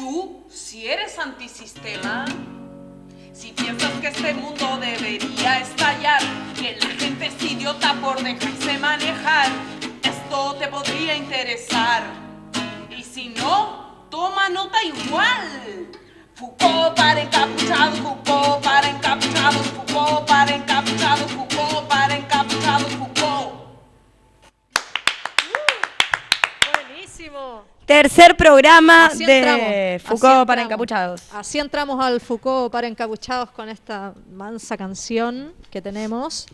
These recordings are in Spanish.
tú, si eres antisistema, si piensas que este mundo debería estallar, que la gente es idiota por dejarse manejar, esto te podría interesar. Y si no, toma nota igual. tercer programa de Foucault para encapuchados. Así entramos al Foucault para encapuchados con esta mansa canción que tenemos.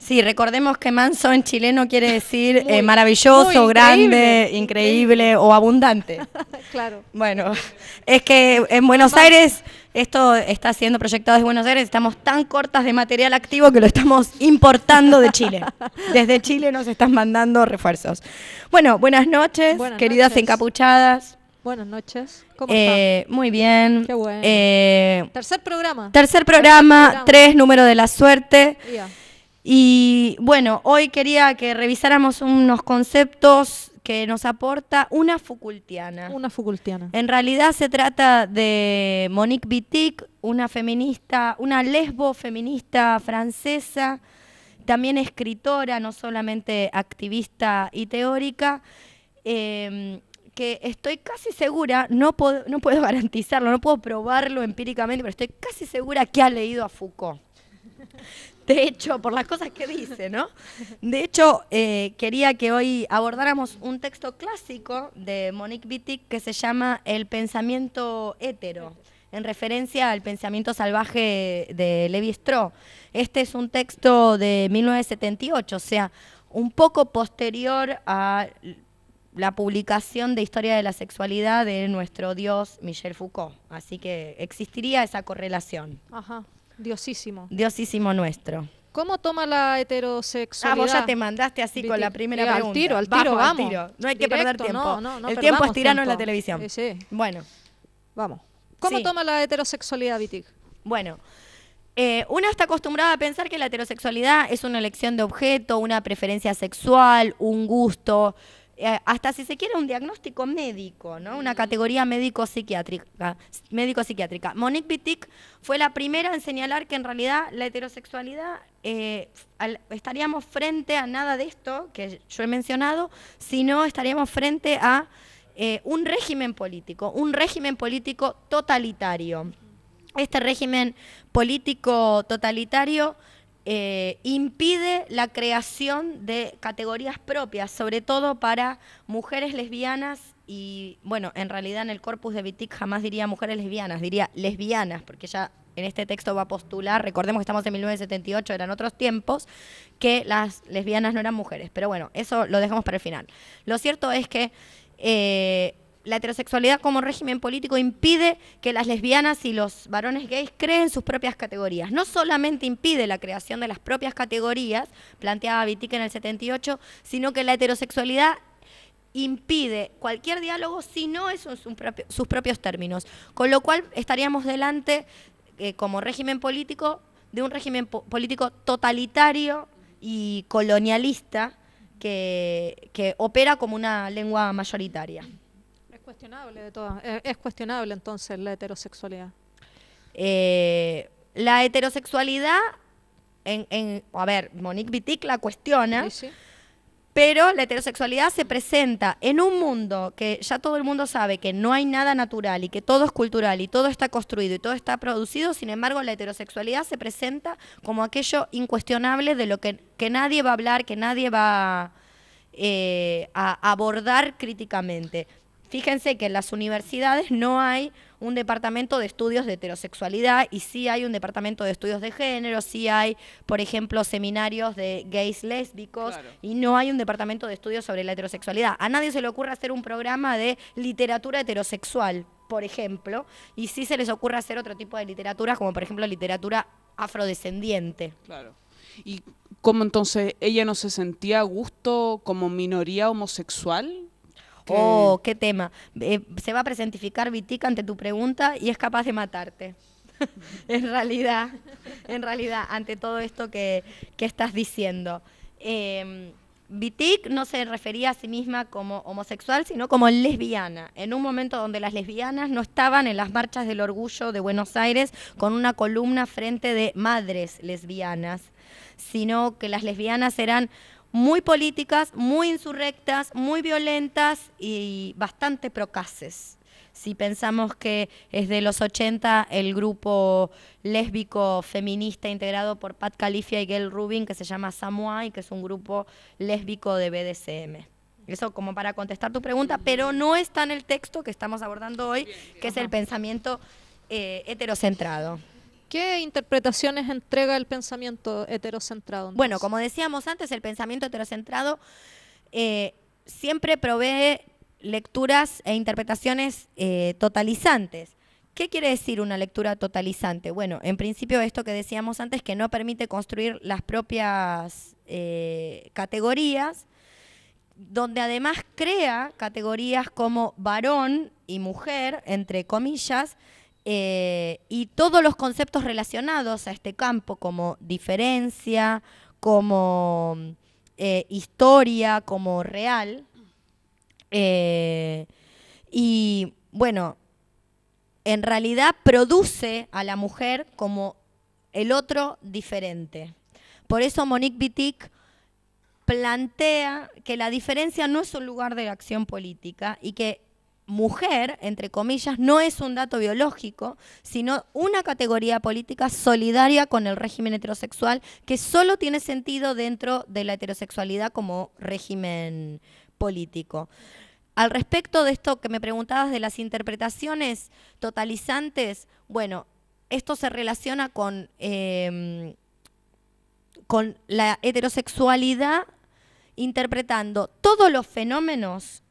Sí, recordemos que manso en chileno quiere decir eh, maravilloso, grande, increíble, o abundante. claro. Bueno, es que en Buenos Aires esto está siendo proyectado desde Buenos Aires, estamos tan cortas de material activo que lo estamos importando de Chile. Desde Chile nos están mandando refuerzos. Bueno, buenas noches, queridas encapuchadas. Buenas noches. ¿Cómo eh, Muy bien. Eh, tercer programa. Tercer programa, tres, número de la suerte. Y bueno, hoy quería que revisáramos unos conceptos que nos aporta una Foucaultiana. Una Foucaultiana. En realidad se trata de Monique Wittig, una feminista, una lesbo feminista francesa, también escritora, no solamente activista y teórica. Em, que estoy casi segura, no puedo, no puedo garantizarlo, no puedo probarlo empíricamente, pero estoy casi segura que ha leído a Foucault. De hecho, por las cosas que dice, ¿no? De hecho, eh, quería que hoy abordáramos un texto clásico de Monique Wittig que se llama El pensamiento hétero en referencia al pensamiento salvaje de Levi Strauss. Este es un texto de 1978, o sea, un poco posterior a la publicación de Historia de la Sexualidad de nuestro dios Michel Foucault. Así que existiría esa correlación. Ajá. Diosísimo. Diosísimo nuestro. ¿Cómo toma la heterosexualidad? Ah, vos ya te mandaste así con la primera pregunta. Al tiro, al tiro, vamos. No hay que perder tiempo. el tiempo es tirano en la televisión. sí. Bueno. Vamos. ¿Cómo toma la heterosexualidad, Vitig? Bueno, eh, uno está acostumbrado a pensar que la heterosexualidad es una elección de objeto, una preferencia sexual, un gusto, eh, hasta si se quiere un diagnóstico médico, Una categoría médico-psiquiátrica. Médico-psiquiátrica. Monique Wittig fue la primera en señalar que en realidad la heterosexualidad eh, estaríamos frente a nada de esto que yo he mencionado, sino estaríamos frente a eh, un régimen político, un régimen político totalitario. Este régimen político totalitario eh, impide la creación de categorías propias, sobre todo para mujeres lesbianas y, bueno, en realidad en el corpus de Vitic jamás diría mujeres lesbianas, diría lesbianas, porque ya en este texto va a postular, recordemos que estamos en 1978, eran otros tiempos, que las lesbianas no eran mujeres. Pero bueno, eso lo dejamos para el final. Lo cierto es que eh, la heterosexualidad como régimen político impide que las lesbianas y los varones gays creen sus propias categorías. No solamente impide la creación de las propias categorías, planteaba vitica en el 78, sino que la heterosexualidad impide cualquier diálogo si no es en sus propios términos. Con lo cual estaríamos delante, eh, como régimen político, de un régimen político totalitario y colonialista que opera como una lengua mayoritaria cuestionable de todas. Eh, es cuestionable entonces la heterosexualidad. Eh, la heterosexualidad, a ver, Monique Wittig la cuestiona. Pero la heterosexualidad se presenta en un mundo que ya todo el mundo sabe que no hay nada natural y que todo es cultural y todo está construido y todo está producido. Sin embargo, la heterosexualidad se presenta como aquello incuestionable de lo que, que nadie va a hablar, que nadie va eh, a abordar críticamente. Fíjense que en las universidades no hay un departamento de estudios de heterosexualidad y sí hay un departamento de estudios de género, sí hay, por ejemplo, seminarios de gays lésbicos y no hay un departamento de estudios sobre la heterosexualidad. A nadie se le ocurre hacer un programa de literatura heterosexual, por ejemplo, y sí se les ocurre hacer otro tipo de literatura, como por ejemplo literatura afrodescendiente. Claro. ¿Y cómo entonces ella no se sentía a gusto como minoría homosexual? Oh, qué tema. Eh, se va a presentificar vitic ante tu pregunta y es capaz de matarte. en realidad, en realidad, ante todo esto que, estás diciendo. Eh, Vitic no se refería a sí misma como homosexual, sino como lesbiana, en un momento donde las lesbianas no estaban en las marchas del orgullo de Buenos Aires con una columna frente de madres lesbianas, sino que las lesbianas eran muy políticas, muy insurrectas, muy violentas y bastante procaces. Si pensamos que es de los 80 el grupo lésbico feminista integrado por Pat Califia y Gail Rubin, que se llama Samoa y que es un grupo lésbico de BDSM. Eso como para contestar tu pregunta, pero no está en el texto que estamos abordando hoy, que es el pensamiento eh, heterocentrado. ¿Qué interpretaciones entrega el pensamiento heterocentrado? Bueno, como decíamos antes, el pensamiento heterocentrado eh, siempre provee lecturas e interpretaciones eh, totalizantes. ¿Qué quiere decir una lectura totalizante? Bueno, en principio esto que decíamos antes, que no permite construir las propias eh, categorías, donde además crea categorías como varón y mujer, entre comillas, eh, y todos los conceptos relacionados a este campo, como diferencia, como eh, historia, como real. Eh, y bueno, en realidad produce a la mujer como el otro diferente. Por eso Monique Wittig plantea que la diferencia no es un lugar de acción política y que mujer, entre comillas, no es un dato biológico, sino una categoría política solidaria con el régimen heterosexual que solo tiene sentido dentro de la heterosexualidad como régimen político. Al respecto de esto que me preguntabas de las interpretaciones totalizantes, bueno, esto se relaciona con, em, con la heterosexualidad interpretando todos los fenómenos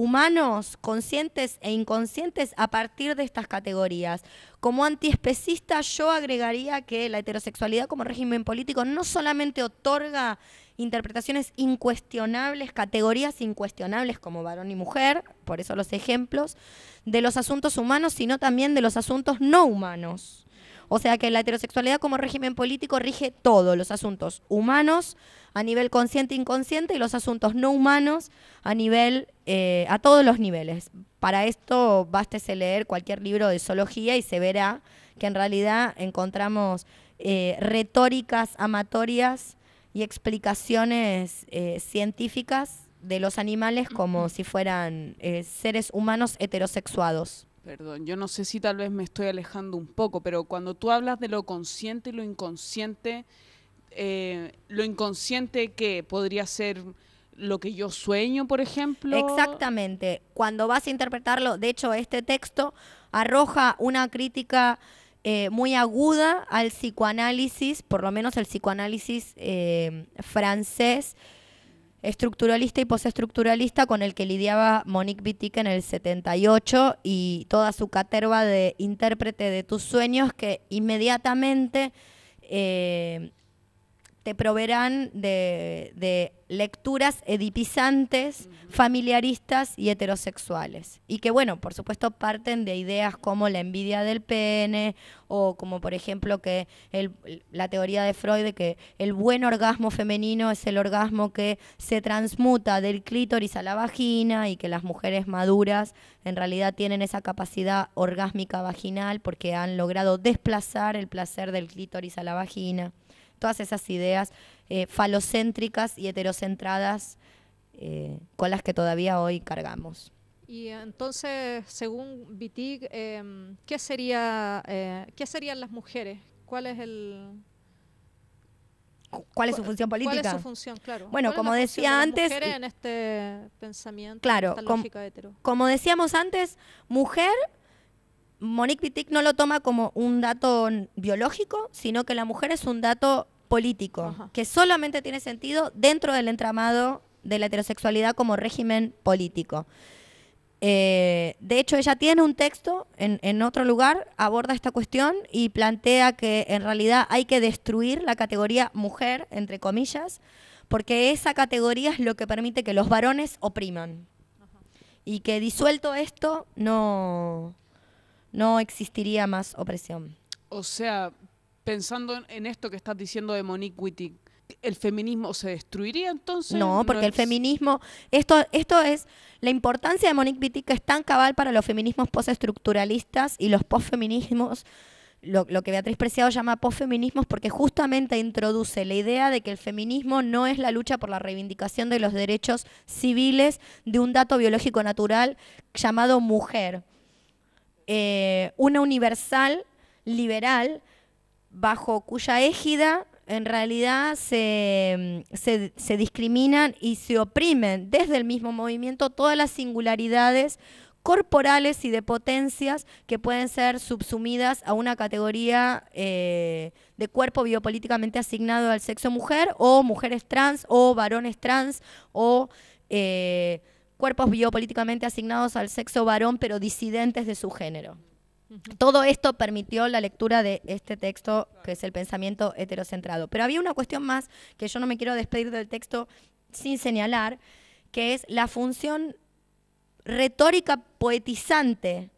humanos conscientes e inconscientes a partir de estas categorías. Como antiespecista yo agregaría que la heterosexualidad como régimen político no solamente otorga interpretaciones incuestionables, categorías incuestionables como varón y mujer, por eso los ejemplos, de los asuntos humanos, sino también de los asuntos no humanos. O sea que la heterosexualidad como régimen político rige todos los asuntos humanos a nivel consciente e inconsciente y los asuntos no humanos a nivel eh, a todos los niveles. Para esto bástese leer cualquier libro de zoología y se verá que en realidad encontramos eh, retóricas amatorias y explicaciones eh, científicas de los animales como si fueran seres humanos heterosexuados. Perdón, yo no sé si tal vez me estoy alejando un poco, pero cuando tú hablas de lo consciente y lo inconsciente, lo inconsciente que podría ser lo que yo sueño, por ejemplo. Exactamente. Cuando vas a interpretarlo, de hecho, este texto arroja una crítica eh, muy aguda al psicoanálisis, por lo menos el psicoanálisis eh, francés, estructuralista y postestructuralista, con el que lidiaba Monique Wittig en el 78 y toda su caterva de intérprete de tus sueños que inmediatamente... Eh, te proveerán de, lecturas edipizantes, familiaristas y heterosexuales. Y que, bueno, por supuesto parten de ideas como la envidia del pene o como, por ejemplo, que la teoría de Freud de que el buen orgasmo femenino es el orgasmo que se transmuta del clítoris a la vagina y que las mujeres maduras en realidad tienen esa capacidad orgásmica vaginal porque han logrado desplazar el placer del clítoris a la vagina todas esas ideas eh, falocéntricas y heterocentradas eh, con las que todavía hoy cargamos. Y entonces, según Vitig em, ¿qué, sería, eh, ¿qué serían las mujeres? ¿Cuál es el, ¿Cuál es su función política? ¿Cuál es su función, claro? Bueno, como decía antes. en este pensamiento, claro, como decíamos antes, mujer, Monique Wittig no lo toma como un dato biológico, sino que la mujer es un dato político, que solamente tiene sentido dentro del entramado de la heterosexualidad como régimen político. Eh, de hecho, ella tiene un texto en, otro lugar, aborda esta cuestión y plantea que en realidad hay que destruir la categoría mujer, entre comillas, porque esa categoría es lo que permite que los varones opriman. Y que disuelto esto no, no existiría más opresión. O sea, pensando en, esto que estás diciendo de Monique Wittig, ¿el feminismo se destruiría entonces? No, porque el feminismo, esto, esto es, la importancia de Monique Wittig es tan cabal para los feminismos postestructuralistas y los postfeminismos. Lo, lo, que Beatriz Preciado llama posfeminismos porque justamente introduce la idea de que el feminismo no es la lucha por la reivindicación de los derechos civiles de un dato biológico natural llamado mujer. Eh, una universal liberal bajo cuya égida en realidad se, se, discriminan y se oprimen desde el mismo movimiento todas las singularidades corporales y de potencias que pueden ser subsumidas a una categoría eh, de cuerpo biopolíticamente asignado al sexo mujer o mujeres trans o varones trans o eh, cuerpos biopolíticamente asignados al sexo varón pero disidentes de su género. Todo esto permitió la lectura de este texto, que es el pensamiento heterocentrado. Pero había una cuestión más que yo no me quiero despedir del texto sin señalar, que es la función retórica poetizante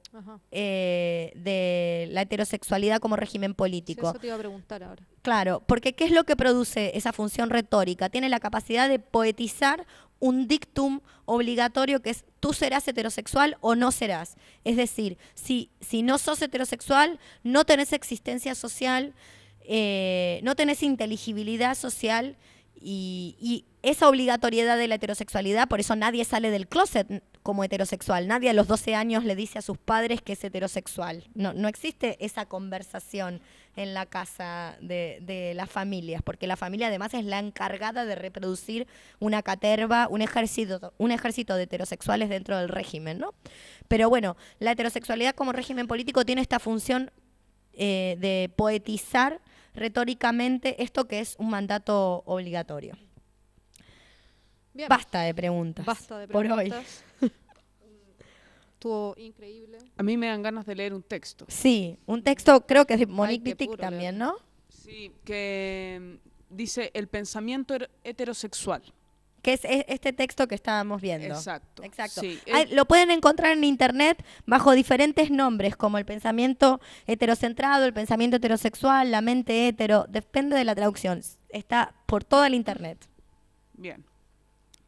eh, de la heterosexualidad como régimen político. eso te iba a preguntar ahora. Claro, porque ¿qué es lo que produce esa función retórica? Tiene la capacidad de poetizar un dictum obligatorio que es tú serás heterosexual o no serás. Es decir, si, si no sos heterosexual, no tenés existencia social, eh, no tenés inteligibilidad social y, y esa obligatoriedad de la heterosexualidad, por eso nadie sale del closet, como heterosexual. Nadie a los 12 años le dice a sus padres que es heterosexual. No, existe esa conversación en la casa de, las familias, porque la familia además es la encargada de reproducir una caterva, un ejército, un ejército de heterosexuales dentro del régimen, ¿no? Pero bueno, la heterosexualidad como régimen político tiene esta función eh, de poetizar retóricamente esto que es un mandato obligatorio. Basta de preguntas. Basta de preguntas. Por hoy increíble. A mí me dan ganas de leer un texto. Sí, un texto creo que es de Monique Wittig también, ¿no? Sí, que mm, dice el pensamiento heterosexual. Que es este texto que estábamos viendo. Exacto. Sí, ah, lo pueden encontrar en internet bajo diferentes nombres, como el pensamiento heterocentrado, el pensamiento heterosexual, la mente hetero. Depende de la traducción. Está por toda el internet. Bien.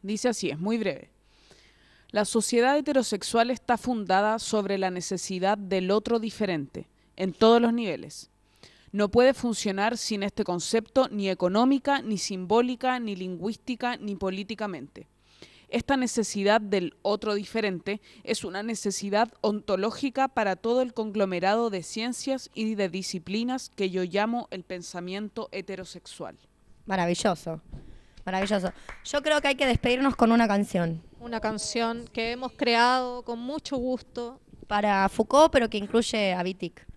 Dice así, es muy breve. La sociedad heterosexual está fundada sobre la necesidad del otro diferente, en todos los niveles. No puede funcionar sin este concepto ni económica, ni simbólica, ni lingüística, ni políticamente. Esta necesidad del otro diferente es una necesidad ontológica para todo el conglomerado de ciencias y de disciplinas que yo llamo el pensamiento heterosexual. Maravilloso, maravilloso. Yo creo que hay que despedirnos con una canción una canción que hemos creado con mucho gusto. Para Foucault, pero que incluye a Vitic.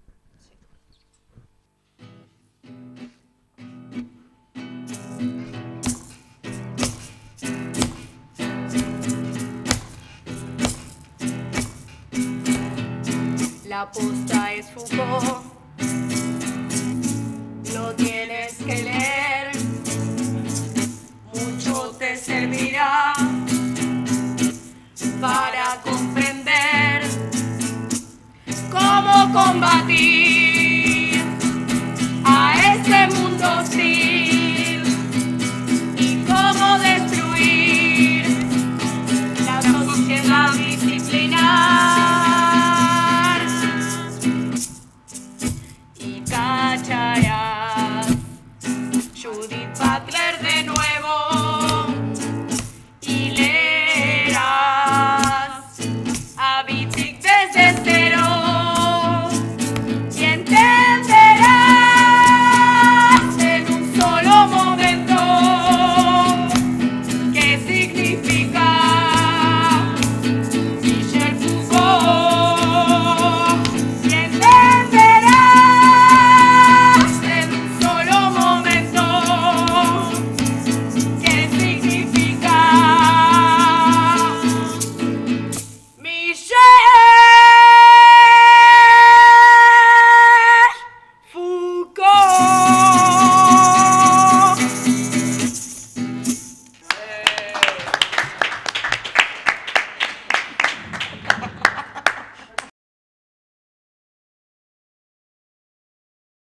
La posta es Foucault, lo tienes que leer. de nuevo.